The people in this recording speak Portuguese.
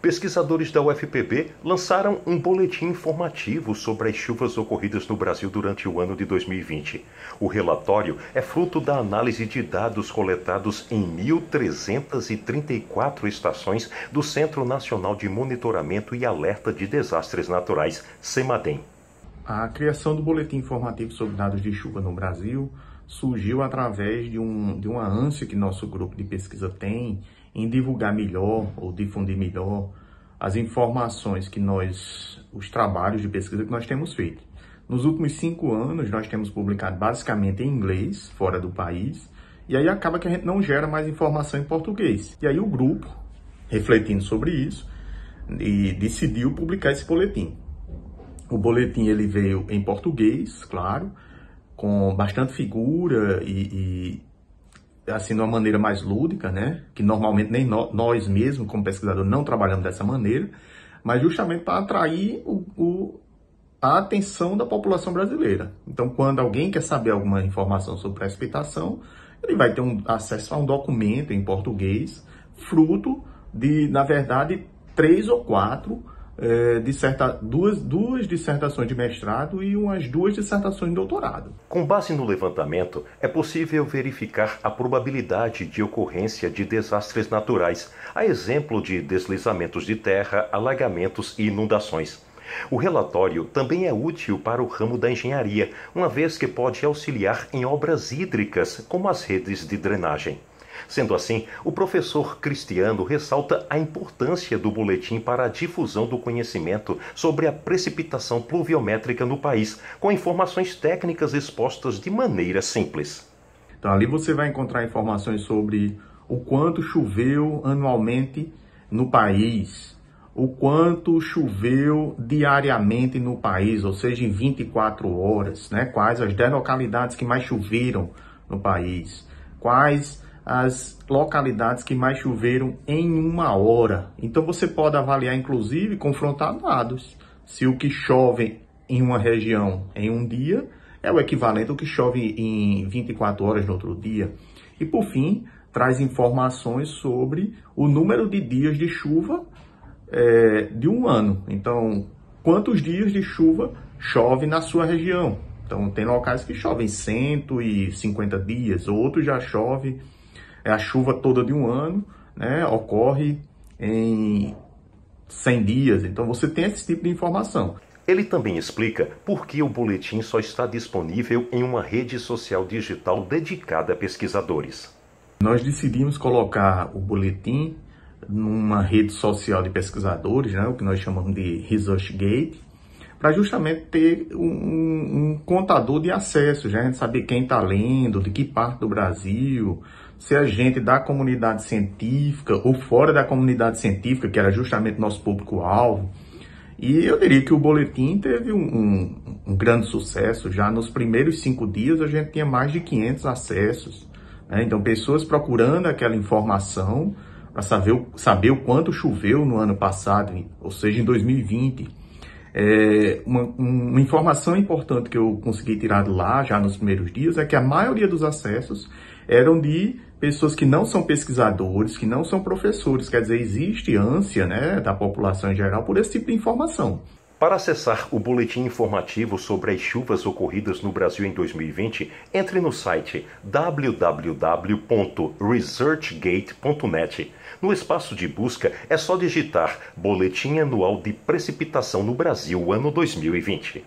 pesquisadores da UFPB lançaram um boletim informativo sobre as chuvas ocorridas no Brasil durante o ano de 2020. O relatório é fruto da análise de dados coletados em 1.334 estações do Centro Nacional de Monitoramento e Alerta de Desastres Naturais, CEMADEM. A criação do boletim informativo sobre dados de chuva no Brasil surgiu através de, um, de uma ânsia que nosso grupo de pesquisa tem em divulgar melhor ou difundir melhor as informações que nós, os trabalhos de pesquisa que nós temos feito. Nos últimos cinco anos, nós temos publicado basicamente em inglês, fora do país, e aí acaba que a gente não gera mais informação em português. E aí o grupo, refletindo sobre isso, e decidiu publicar esse boletim. O boletim ele veio em português, claro, com bastante figura e, e assim, de uma maneira mais lúdica, né? Que normalmente nem no, nós mesmos, como pesquisador, não trabalhamos dessa maneira, mas justamente para atrair o, o, a atenção da população brasileira. Então, quando alguém quer saber alguma informação sobre precipitação, ele vai ter um, acesso a um documento em português, fruto de, na verdade, três ou quatro é, disserta, duas, duas dissertações de mestrado e umas duas dissertações de doutorado. Com base no levantamento, é possível verificar a probabilidade de ocorrência de desastres naturais, a exemplo de deslizamentos de terra, alagamentos e inundações. O relatório também é útil para o ramo da engenharia, uma vez que pode auxiliar em obras hídricas, como as redes de drenagem. Sendo assim, o professor Cristiano ressalta a importância do boletim para a difusão do conhecimento sobre a precipitação pluviométrica no país, com informações técnicas expostas de maneira simples. Então, ali você vai encontrar informações sobre o quanto choveu anualmente no país, o quanto choveu diariamente no país, ou seja, em 24 horas, né? Quais as 10 localidades que mais choveram no país? Quais as localidades que mais choveram em uma hora. Então você pode avaliar, inclusive, confrontar dados. Se o que chove em uma região em um dia é o equivalente ao que chove em 24 horas no outro dia. E por fim, traz informações sobre o número de dias de chuva é, de um ano. Então, quantos dias de chuva chove na sua região? Então, tem locais que chovem 150 dias, outros já chove é a chuva toda de um ano, né? Ocorre em 100 dias. Então você tem esse tipo de informação. Ele também explica por que o boletim só está disponível em uma rede social digital dedicada a pesquisadores. Nós decidimos colocar o boletim numa rede social de pesquisadores, né, o que nós chamamos de ResearchGate, para justamente ter um, um, contador de acesso, já a gente saber quem está lendo, de que parte do Brasil, se a gente da comunidade científica ou fora da comunidade científica, que era justamente nosso público-alvo. E eu diria que o boletim teve um, um, grande sucesso. Já nos primeiros cinco dias a gente tinha mais de 500 acessos. Né? Então, pessoas procurando aquela informação para saber, saber o quanto choveu no ano passado, ou seja, em 2020. É, uma, uma, informação importante que eu consegui tirar de lá, já nos primeiros dias, é que a maioria dos acessos eram de pessoas que não são pesquisadores, que não são professores. Quer dizer, existe ânsia né, da população em geral por esse tipo de informação. Para acessar o boletim informativo sobre as chuvas ocorridas no Brasil em 2020, entre no site www.researchgate.net. No espaço de busca é só digitar Boletim Anual de Precipitação no Brasil ano 2020.